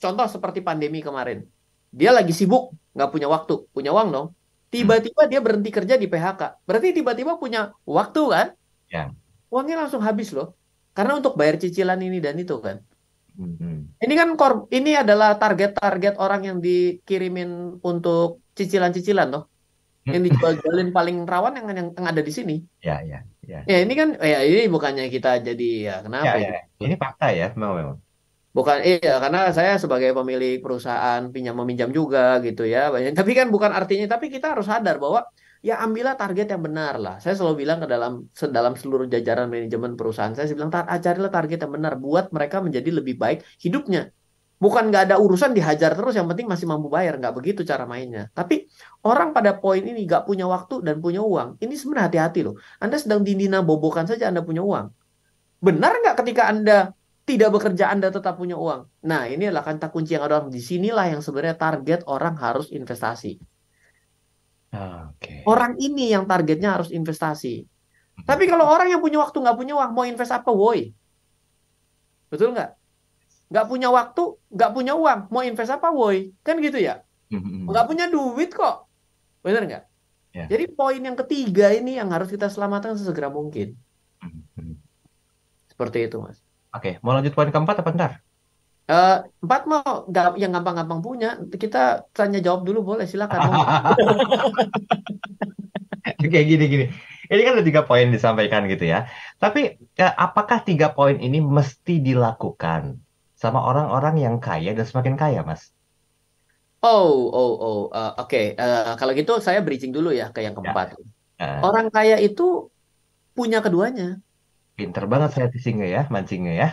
contoh seperti pandemi kemarin. Dia lagi sibuk, nggak punya waktu, punya uang dong. Tiba-tiba dia berhenti kerja di PHK. Berarti tiba-tiba punya waktu kan? Ya. Uangnya langsung habis loh. Karena untuk bayar cicilan ini dan itu kan. Hmm. Ini kan kor ini adalah target-target orang yang dikirimin untuk cicilan-cicilan loh. Yang dijual-jualin mm-hmm. paling rawan yang, yang yang ada di sini. Ya, ya, ya. Ya, ini kan ya ini bukannya kita jadi ya kenapa ya? ya. Gitu? Ini fakta ya, memang memang. Bukan iya karena saya sebagai pemilik perusahaan pinjam meminjam juga gitu ya. Banyak. Tapi kan bukan artinya tapi kita harus sadar bahwa ya ambillah target yang benar lah. Saya selalu bilang ke dalam dalam seluruh jajaran manajemen perusahaan saya, saya bilang carilah target yang benar buat mereka menjadi lebih baik hidupnya. Bukan nggak ada urusan dihajar terus yang penting masih mampu bayar nggak begitu cara mainnya. Tapi orang pada poin ini nggak punya waktu dan punya uang. Ini sebenarnya hati-hati loh. Anda sedang dindina bobokan saja Anda punya uang. Benar nggak ketika Anda tidak bekerja Anda tetap punya uang. Nah, ini adalah kata kunci yang ada orang di sinilah yang sebenarnya target orang harus investasi. Okay. Orang ini yang targetnya harus investasi. Hmm. Tapi kalau orang yang punya waktu nggak punya uang mau invest apa, woi? Betul nggak? Nggak punya waktu, nggak punya uang, mau invest apa, woi? Kan gitu ya? Hmm. Nggak punya duit kok, benar nggak? Yeah. Jadi poin yang ketiga ini yang harus kita selamatkan sesegera mungkin. Hmm. Seperti itu, mas. Oke, mau lanjut poin keempat apa ntar? Uh, empat mau yang gampang-gampang punya kita tanya jawab dulu boleh silakan. Oke gini-gini. Ini kan ada tiga poin disampaikan gitu ya. Tapi ya, apakah tiga poin ini mesti dilakukan sama orang-orang yang kaya dan semakin kaya, Mas? Oh, oh, oh. Uh, Oke, okay. uh, eh, kalau gitu saya bridging dulu ya ke yang ya. keempat. Ya. Uh. Orang kaya itu punya keduanya. Pinter banget saya fishingnya ya, mancingnya ya.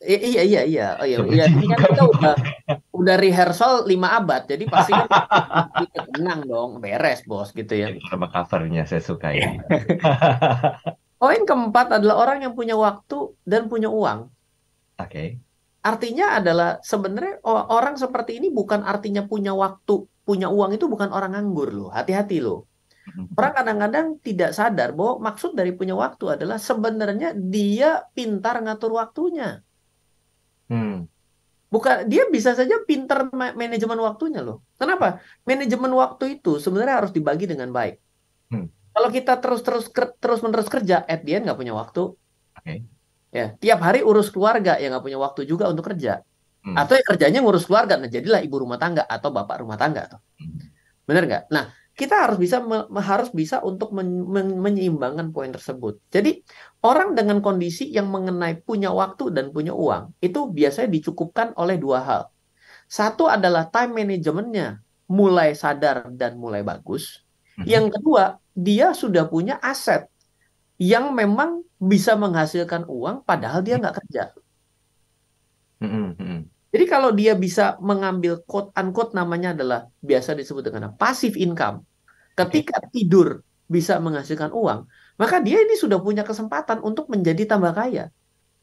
I iya iya iya. Oh iya. Ya, Ini iya, kan kita udah udah rehearsal 5 abad, jadi pasti kan kita tenang dong, beres bos gitu ya. Sama covernya saya suka oh, ya. Poin keempat adalah orang yang punya waktu dan punya uang. Oke. Okay. Artinya adalah sebenarnya orang seperti ini bukan artinya punya waktu, punya uang itu bukan orang nganggur loh. Hati-hati loh. Mm-hmm. Orang kadang-kadang tidak sadar bahwa maksud dari punya waktu adalah sebenarnya dia pintar ngatur waktunya. Hmm. Bukan dia bisa saja pintar manajemen waktunya loh. Kenapa? Manajemen waktu itu sebenarnya harus dibagi dengan baik. Hmm. Kalau kita terus-terus terus-menerus kerja, at the end nggak punya waktu. Okay. Ya, tiap hari urus keluarga ya nggak punya waktu juga untuk kerja. Hmm. Atau yang kerjanya ngurus keluarga, nah jadilah ibu rumah tangga atau bapak rumah tangga. Tuh. Hmm. Bener nggak? Nah, kita harus bisa harus bisa untuk men, men, menyeimbangkan poin tersebut. Jadi orang dengan kondisi yang mengenai punya waktu dan punya uang itu biasanya dicukupkan oleh dua hal. Satu adalah time manajemennya mulai sadar dan mulai bagus. Mhm. Yang kedua dia sudah punya aset yang memang bisa menghasilkan uang padahal dia mhm. nggak kerja. Mhm, jadi kalau dia bisa mengambil quote unquote namanya adalah biasa disebut dengan passive income. Ketika tidur bisa menghasilkan uang, maka dia ini sudah punya kesempatan untuk menjadi tambah kaya.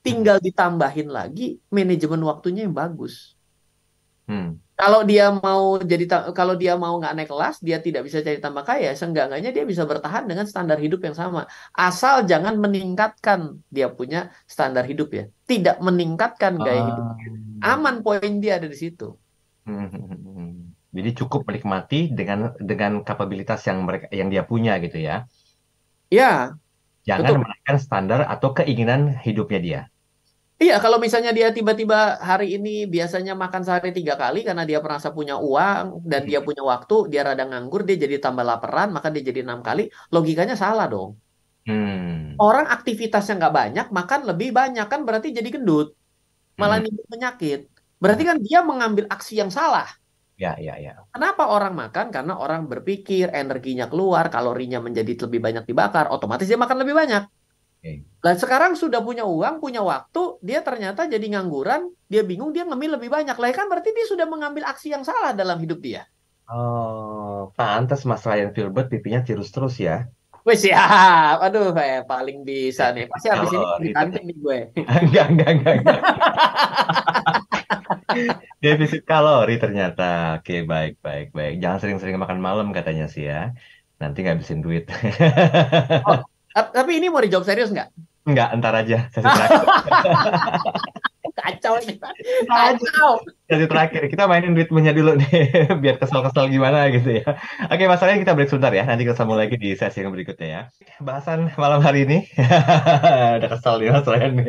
Tinggal hmm. ditambahin lagi manajemen waktunya yang bagus. Hmm kalau dia mau jadi kalau dia mau nggak naik kelas dia tidak bisa jadi tambah kaya Seenggaknya dia bisa bertahan dengan standar hidup yang sama asal jangan meningkatkan dia punya standar hidup ya tidak meningkatkan gaya ah. hidupnya aman poin dia ada di situ hmm, hmm, hmm, jadi cukup menikmati dengan dengan kapabilitas yang mereka yang dia punya gitu ya ya jangan menaikkan standar atau keinginan hidupnya dia Iya, kalau misalnya dia tiba-tiba hari ini biasanya makan sehari tiga kali karena dia merasa punya uang dan dia hmm. punya waktu, dia rada nganggur, dia jadi tambah laparan, maka dia jadi enam kali. Logikanya salah dong. Hmm. Orang aktivitasnya nggak banyak, makan lebih banyak kan berarti jadi gendut, malah hmm. penyakit. Berarti kan dia mengambil aksi yang salah. Ya, ya, ya. Kenapa orang makan? Karena orang berpikir energinya keluar, kalorinya menjadi lebih banyak dibakar, otomatis dia makan lebih banyak. Lah sekarang sudah punya uang, punya waktu, dia ternyata jadi ngangguran, dia bingung, dia ngemil lebih banyak. Lah ya kan berarti dia sudah mengambil aksi yang salah dalam hidup dia. Oh, pantas Mas Ryan Filbert pipinya tirus terus ya. Wih siap. Aduh, eh, paling bisa nih. Pasti habis ini oh, ditanding gitu. nih gue. enggak, enggak, enggak. enggak. Defisit kalori ternyata. Oke, baik, baik, baik. Jangan sering-sering makan malam katanya sih ya nanti ngabisin duit. Oh, tapi ini mau dijawab serius nggak? Nggak, entar aja. Sesi terakhir. Kacau nih. Kacau. Sesi terakhir. Kita mainin ritmenya dulu nih. Biar kesel-kesel gimana gitu ya. Oke, masalahnya kita break sebentar ya. Nanti kita sambung lagi di sesi yang berikutnya ya. Bahasan malam hari ini. ada kesel nih masalahnya nih.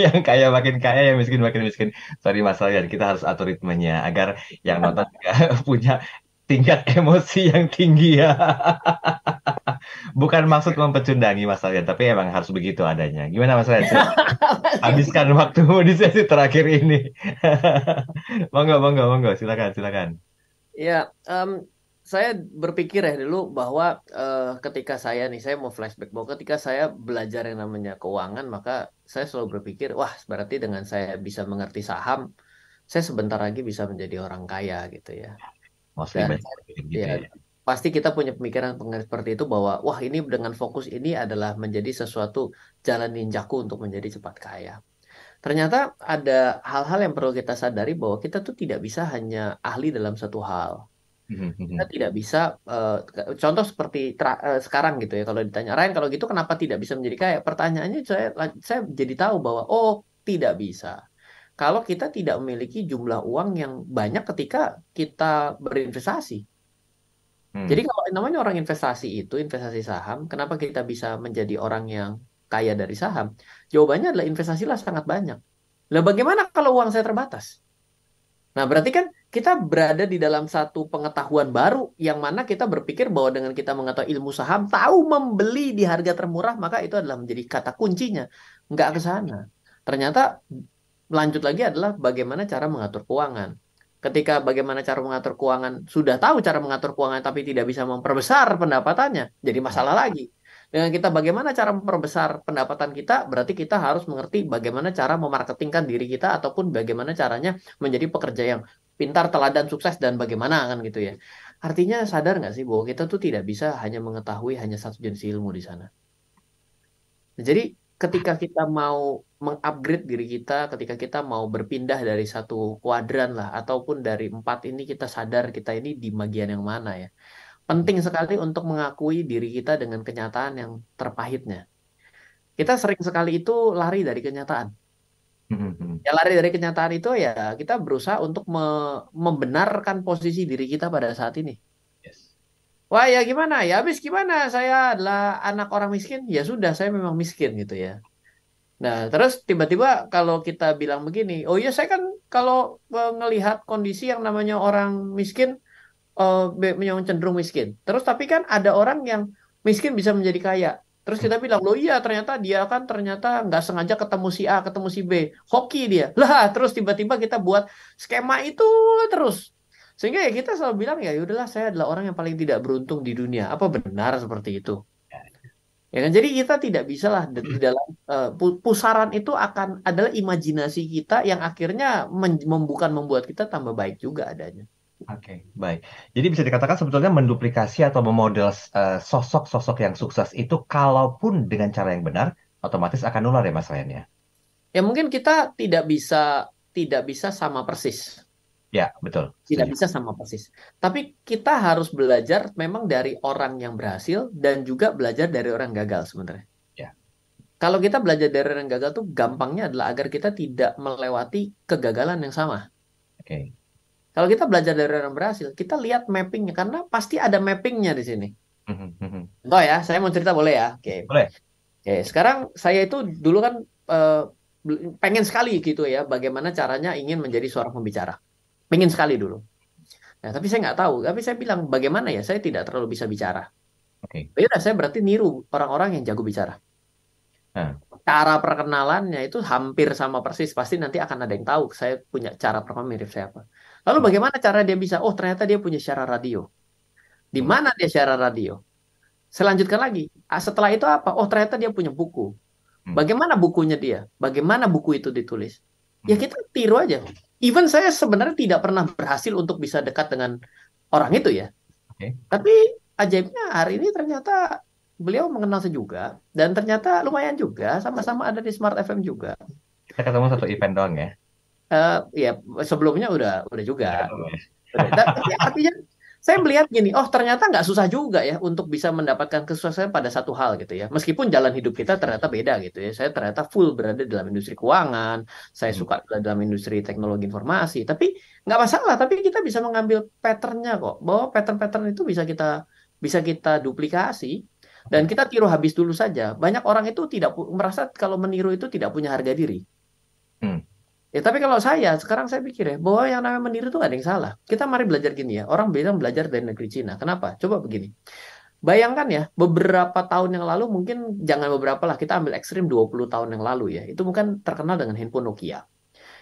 Yang kaya makin kaya, yang miskin makin miskin. Sorry masalahnya. Kita harus atur ritmenya. Agar yang nonton punya tingkat emosi yang tinggi ya. Bukan maksud mempecundangi Mas Aryan, tapi emang harus begitu adanya. Gimana Mas Aryan? Habiskan waktumu di sesi terakhir ini. monggo, monggo, monggo. Silakan, silakan. Ya, um, saya berpikir ya dulu bahwa uh, ketika saya nih, saya mau flashback bahwa ketika saya belajar yang namanya keuangan, maka saya selalu berpikir, wah berarti dengan saya bisa mengerti saham, saya sebentar lagi bisa menjadi orang kaya gitu ya maksudnya dan, ya. Gitu ya, ya. Pasti kita punya pemikiran pengen seperti itu bahwa wah ini dengan fokus ini adalah menjadi sesuatu jalan ninjaku untuk menjadi cepat kaya. Ternyata ada hal-hal yang perlu kita sadari bahwa kita tuh tidak bisa hanya ahli dalam satu hal. Mhm, mhm, mhm. Kita tidak bisa uh, contoh seperti tra, uh, sekarang gitu ya kalau ditanya Ryan kalau gitu kenapa tidak bisa menjadi kaya? Pertanyaannya saya saya jadi tahu bahwa oh tidak bisa kalau kita tidak memiliki jumlah uang yang banyak ketika kita berinvestasi. Hmm. Jadi kalau namanya orang investasi itu investasi saham, kenapa kita bisa menjadi orang yang kaya dari saham? Jawabannya adalah investasilah sangat banyak. Lah bagaimana kalau uang saya terbatas? Nah, berarti kan kita berada di dalam satu pengetahuan baru yang mana kita berpikir bahwa dengan kita mengetahui ilmu saham, tahu membeli di harga termurah, maka itu adalah menjadi kata kuncinya. Nggak ke sana. Ternyata lanjut lagi adalah bagaimana cara mengatur keuangan. Ketika bagaimana cara mengatur keuangan, sudah tahu cara mengatur keuangan tapi tidak bisa memperbesar pendapatannya, jadi masalah iya. lagi. Dengan kita bagaimana cara memperbesar pendapatan kita, berarti kita harus mengerti bagaimana cara memarketingkan diri kita ataupun bagaimana caranya menjadi pekerja yang pintar, teladan, sukses dan bagaimana kan gitu ya. Artinya sadar nggak sih bahwa kita tuh tidak bisa hanya mengetahui hanya satu jenis ilmu di sana. Nah, jadi ketika kita mau mengupgrade diri kita, ketika kita mau berpindah dari satu kuadran lah, ataupun dari empat ini kita sadar kita ini di bagian yang mana ya. Penting hmm. sekali untuk mengakui diri kita dengan kenyataan yang terpahitnya. Kita sering sekali itu lari dari kenyataan. Hmm. Ya lari dari kenyataan itu ya kita berusaha untuk me membenarkan posisi diri kita pada saat ini Wah ya gimana? Ya habis gimana? Saya adalah anak orang miskin. Ya sudah, saya memang miskin gitu ya. Nah terus tiba-tiba kalau kita bilang begini, oh iya saya kan kalau melihat eh, kondisi yang namanya orang miskin, uh, yang cenderung miskin. Terus tapi kan ada orang yang miskin bisa menjadi kaya. Terus kita bilang, loh iya ternyata dia kan ternyata nggak sengaja ketemu si A, ketemu si B. Hoki dia. Lah terus tiba-tiba kita buat skema itu terus sehingga ya kita selalu bilang ya udahlah saya adalah orang yang paling tidak beruntung di dunia. Apa benar seperti itu? Ya kan? Jadi kita tidak bisa lah di dalam uh, pusaran itu akan adalah imajinasi kita yang akhirnya membuka membuat kita tambah baik juga adanya. Oke, okay, baik. Jadi bisa dikatakan sebetulnya menduplikasi atau memodel sosok eh, sosok-sosok yang sukses itu kalaupun dengan cara yang benar, otomatis akan nular ya Mas Ryan ya. Ya mungkin kita tidak bisa tidak bisa sama persis. Ya, betul. Tidak bisa sama persis. Tapi kita harus belajar memang dari orang yang berhasil dan juga belajar dari orang gagal sebenarnya. Ya. Kalau kita belajar dari orang gagal tuh gampangnya adalah agar kita tidak melewati kegagalan yang sama. Oke. Kalau kita belajar dari orang berhasil, kita lihat mappingnya karena pasti ada mappingnya di sini. mm ya, saya mau cerita boleh ya? Oke. Okay. Boleh. Oke, okay, sekarang saya itu dulu kan uh, pengen sekali gitu ya, bagaimana caranya ingin menjadi seorang pembicara pengen sekali dulu. Nah, tapi saya nggak tahu. Tapi saya bilang, bagaimana ya? Saya tidak terlalu bisa bicara. Oke. Okay. Ya saya berarti niru orang-orang yang jago bicara. Nah. Cara perkenalannya itu hampir sama persis. Pasti nanti akan ada yang tahu saya punya cara perkenalan mirip siapa. Lalu hmm. bagaimana cara dia bisa? Oh, ternyata dia punya siaran radio. Di hmm. mana dia siaran radio? Saya lagi. Ah, setelah itu apa? Oh, ternyata dia punya buku. Hmm. Bagaimana bukunya dia? Bagaimana buku itu ditulis? Ya kita tiru aja even saya sebenarnya tidak pernah berhasil untuk bisa dekat dengan orang itu ya. Okay. Tapi ajaibnya hari ini ternyata beliau mengenal saya juga dan ternyata lumayan juga sama-sama ada di Smart FM juga. Kita ketemu satu event doang ya. Uh, ya sebelumnya udah udah juga. Ya, udah, tapi artinya saya melihat gini, oh ternyata nggak susah juga ya untuk bisa mendapatkan kesuksesan pada satu hal gitu ya. Meskipun jalan hidup kita ternyata beda gitu ya. Saya ternyata full berada dalam industri keuangan, saya hmm. suka dalam industri teknologi informasi, tapi nggak masalah. Tapi kita bisa mengambil patternnya kok, bahwa pattern-pattern itu bisa kita bisa kita duplikasi dan kita tiru habis dulu saja. Banyak orang itu tidak merasa kalau meniru itu tidak punya harga diri. Hmm. Ya, tapi kalau saya sekarang saya pikir ya bahwa yang namanya meniru itu ada yang salah. Kita mari belajar gini ya. Orang bilang belajar dari negeri Cina. Kenapa? Coba begini. Bayangkan ya, beberapa tahun yang lalu mungkin jangan beberapa lah, kita ambil ekstrim 20 tahun yang lalu ya. Itu bukan terkenal dengan handphone Nokia.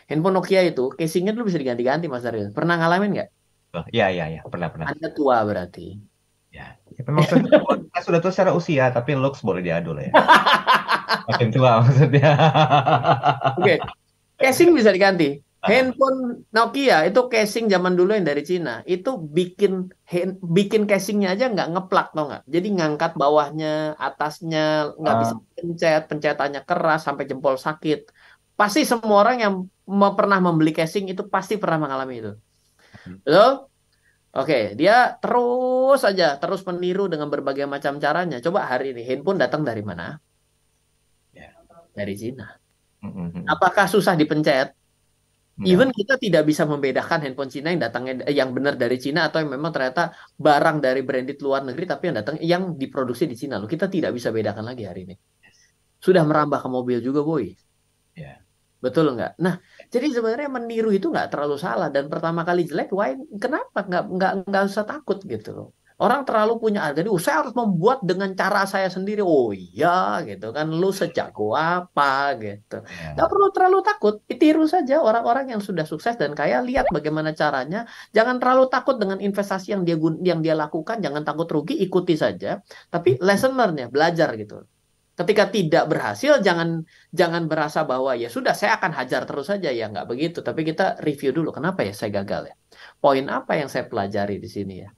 Handphone Nokia itu casingnya dulu bisa diganti-ganti Mas Daryl. Pernah ngalamin nggak? Oh, ya, ya, ya. Pernah, pernah. Anda tua berarti. Ya, ya memang saya sudah tua secara usia, tapi looks boleh diadu lah ya. Makin tua maksudnya. Oke, okay. Casing bisa diganti. Ah. Handphone Nokia itu casing zaman dulu yang dari Cina. Itu bikin hand, bikin casingnya aja nggak ngeplak tau nggak. Jadi ngangkat bawahnya, atasnya nggak uh. bisa pencet, pencetannya keras sampai jempol sakit. Pasti semua orang yang pernah membeli casing itu pasti pernah mengalami itu. Hmm. Lo Oke, dia terus saja terus meniru dengan berbagai macam caranya. Coba hari ini handphone datang dari mana? Ya. Dari Cina. Mm-hmm. Apakah susah dipencet? Ya. Even kita tidak bisa membedakan handphone Cina yang datangnya yang benar dari Cina atau yang memang ternyata barang dari branded luar negeri tapi yang datang yang diproduksi di Cina loh. Kita tidak bisa bedakan lagi hari ini. Sudah merambah ke mobil juga, boy. Yeah. Betul nggak? Nah, jadi sebenarnya meniru itu nggak terlalu salah dan pertama kali jelek, why? Kenapa nggak nggak nggak usah takut gitu loh. Orang terlalu punya harga diri. Saya harus membuat dengan cara saya sendiri. Oh iya gitu kan. Lu sejago apa gitu. Iya. Nggak perlu terlalu takut. Tiru saja orang-orang yang sudah sukses dan kaya. Lihat bagaimana caranya. Jangan terlalu takut dengan investasi yang dia yang dia lakukan. Jangan takut rugi. Ikuti saja. Tapi hmm. lesson learn-nya. Belajar gitu. Ketika tidak berhasil, jangan jangan berasa bahwa ya sudah saya akan hajar terus saja ya nggak begitu. Tapi kita review dulu kenapa ya saya gagal ya. Poin apa yang saya pelajari di sini ya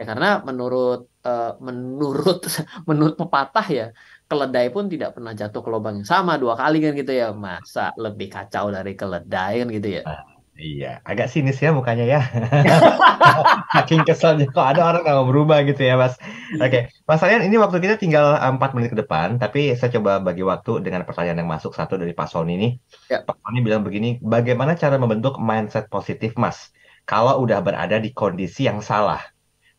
Ya karena menurut uh, menurut menurut pepatah ya, keledai pun tidak pernah jatuh ke lubang yang sama dua kali kan gitu ya. Masa lebih kacau dari keledai kan gitu ya. Ah, iya, agak sinis ya mukanya ya. Saking keselnya kok ada orang nggak mau berubah gitu ya, Mas. Iya. Oke, okay. Mas Aryan, ini waktu kita tinggal empat menit ke depan, tapi saya coba bagi waktu dengan pertanyaan yang masuk satu dari Pak Sony ini. Ya. Pak Sony bilang begini, bagaimana cara membentuk mindset positif, Mas? Kalau udah berada di kondisi yang salah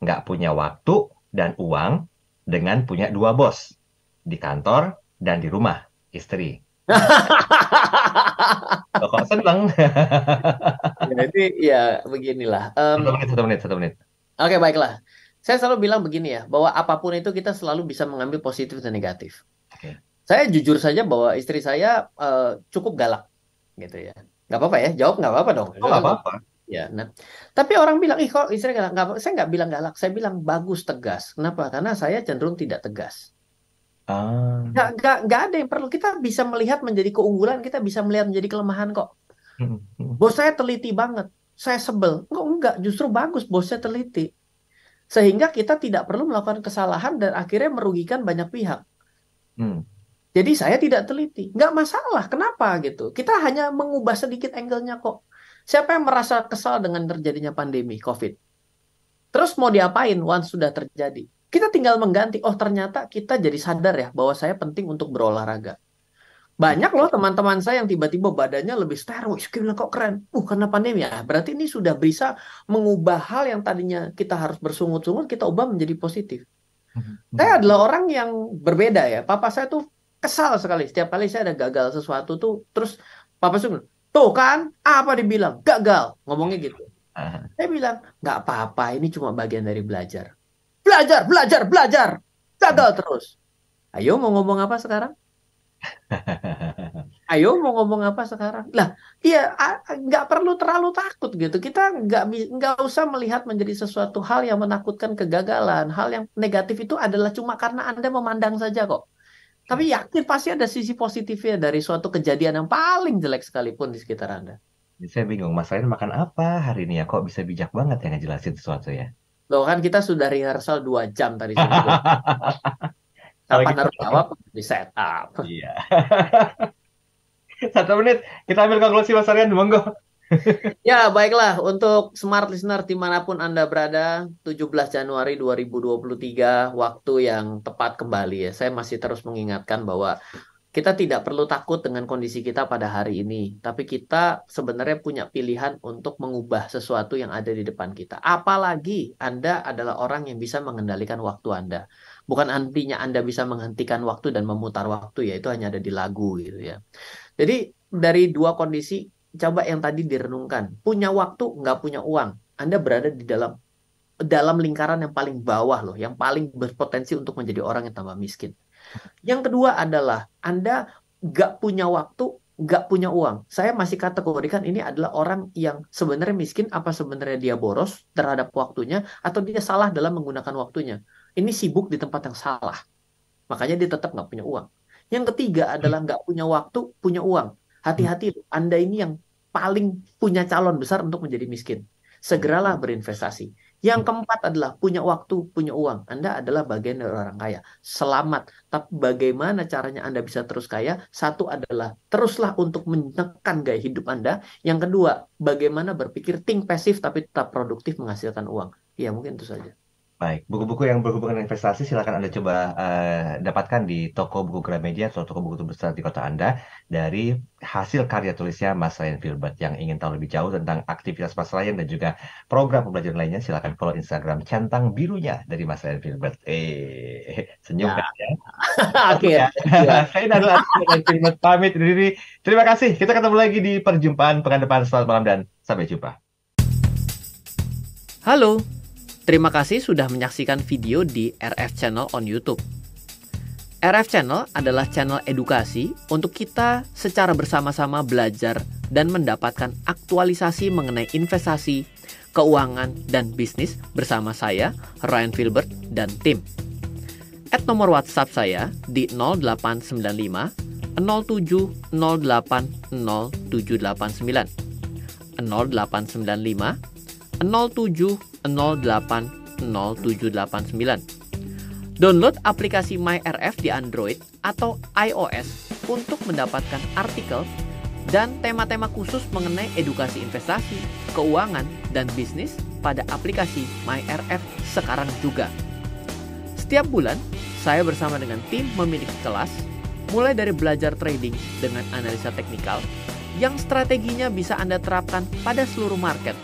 nggak punya waktu dan uang dengan punya dua bos di kantor dan di rumah istri. Kok seneng? Jadi ya, ya beginilah. Um, satu menit, satu menit, satu menit. Oke okay, baiklah. Saya selalu bilang begini ya, bahwa apapun itu kita selalu bisa mengambil positif dan negatif. Okay. Saya jujur saja bahwa istri saya uh, cukup galak, gitu ya. Gak apa-apa ya, jawab nggak apa-apa dong. Oh, gak apa-apa. Ya, nah, tapi orang bilang, ih kok istri galak? Nggak, saya nggak bilang galak, saya bilang bagus tegas. Kenapa? Karena saya cenderung tidak tegas. Ah. Gak, gak, gak ada yang perlu. Kita bisa melihat menjadi keunggulan, kita bisa melihat menjadi kelemahan kok. Mm-hmm. Bos saya teliti banget, saya sebel. kok enggak, justru bagus bosnya teliti. Sehingga kita tidak perlu melakukan kesalahan dan akhirnya merugikan banyak pihak. Hmm. Jadi saya tidak teliti. Nggak masalah, kenapa gitu. Kita hanya mengubah sedikit angle-nya kok Siapa yang merasa kesal dengan terjadinya pandemi COVID? Terus mau diapain once sudah terjadi? Kita tinggal mengganti, oh ternyata kita jadi sadar ya bahwa saya penting untuk berolahraga. Banyak loh teman-teman saya yang tiba-tiba badannya lebih steroid, bilang kok keren. Uh, karena pandemi ya. Berarti ini sudah bisa mengubah hal yang tadinya kita harus bersungut-sungut, kita ubah menjadi positif. Mm-hmm. Saya adalah orang yang berbeda ya. Papa saya tuh kesal sekali. Setiap kali saya ada gagal sesuatu tuh, terus papa saya Tuh kan, apa dibilang? Gagal. Ngomongnya gitu. Uh-huh. Saya bilang, nggak apa-apa, ini cuma bagian dari belajar. Belajar, belajar, belajar. Gagal uh-huh. terus. Ayo mau ngomong apa sekarang? Ayo mau ngomong apa sekarang? Lah, iya nggak perlu terlalu takut gitu. Kita nggak nggak usah melihat menjadi sesuatu hal yang menakutkan kegagalan. Hal yang negatif itu adalah cuma karena anda memandang saja kok. Tapi yakin pasti ada sisi positifnya dari suatu kejadian yang paling jelek sekalipun di sekitar Anda. Saya bingung, Mas Ryan makan apa hari ini ya? Kok bisa bijak banget ya ngejelasin sesuatu ya? Loh kan kita sudah rehearsal 2 jam tadi. Kapan gitu harus jawab? Di setup. Iya. Satu menit, kita ambil konklusi Mas Ryan, monggo. ya, baiklah. Untuk smart listener dimanapun Anda berada, 17 Januari 2023, waktu yang tepat kembali ya. Saya masih terus mengingatkan bahwa kita tidak perlu takut dengan kondisi kita pada hari ini, tapi kita sebenarnya punya pilihan untuk mengubah sesuatu yang ada di depan kita. Apalagi Anda adalah orang yang bisa mengendalikan waktu Anda. Bukan artinya Anda bisa menghentikan waktu dan memutar waktu, ya itu hanya ada di lagu gitu ya. Jadi dari dua kondisi coba yang tadi direnungkan. Punya waktu, nggak punya uang. Anda berada di dalam dalam lingkaran yang paling bawah loh, yang paling berpotensi untuk menjadi orang yang tambah miskin. Yang kedua adalah Anda nggak punya waktu, nggak punya uang. Saya masih kategorikan ini adalah orang yang sebenarnya miskin, apa sebenarnya dia boros terhadap waktunya, atau dia salah dalam menggunakan waktunya. Ini sibuk di tempat yang salah. Makanya dia tetap nggak punya uang. Yang ketiga adalah hmm. nggak punya waktu, punya uang. Hati-hati, Anda ini yang paling punya calon besar untuk menjadi miskin. Segeralah berinvestasi. Yang hmm. keempat adalah punya waktu, punya uang. Anda adalah bagian dari orang kaya. Selamat. Tapi bagaimana caranya Anda bisa terus kaya? Satu adalah teruslah untuk menekan gaya hidup Anda. Yang kedua, bagaimana berpikir think pasif tapi tetap produktif menghasilkan uang. Ya mungkin itu saja. Baik, buku-buku yang berhubungan dengan investasi silakan Anda coba uh, dapatkan di toko buku Gramedia atau toko buku terbesar di kota Anda dari hasil karya tulisnya Mas Ryan Filbert yang ingin tahu lebih jauh tentang aktivitas Mas Ryan dan juga program pembelajaran lainnya silakan follow Instagram centang birunya dari Mas Ryan Filbert. Eh, senyum ya. kan ya. Oke. Ya. ya. Saya dan Ryan Filbert pamit diri. Terima kasih. Kita ketemu lagi di perjumpaan pekan depan selamat malam dan sampai jumpa. Halo, Terima kasih sudah menyaksikan video di RF Channel on YouTube. RF Channel adalah channel edukasi untuk kita secara bersama-sama belajar dan mendapatkan aktualisasi mengenai investasi, keuangan, dan bisnis bersama saya, Ryan Filbert, dan tim. At nomor WhatsApp saya di 0895 07 0895 070808079. Download aplikasi MyRF di Android atau iOS untuk mendapatkan artikel dan tema-tema khusus mengenai edukasi investasi, keuangan, dan bisnis pada aplikasi MyRF sekarang juga. Setiap bulan, saya bersama dengan tim memiliki kelas mulai dari belajar trading dengan analisa teknikal yang strateginya bisa Anda terapkan pada seluruh market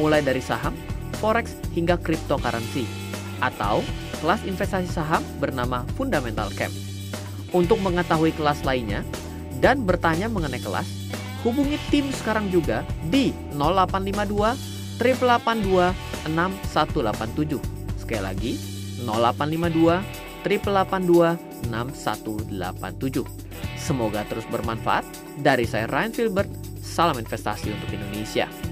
mulai dari saham, forex, hingga cryptocurrency, atau kelas investasi saham bernama Fundamental Camp. Untuk mengetahui kelas lainnya dan bertanya mengenai kelas, hubungi tim sekarang juga di 0852 382 6187. Sekali lagi, 0852 382 6187. Semoga terus bermanfaat. Dari saya Ryan Filbert, salam investasi untuk Indonesia.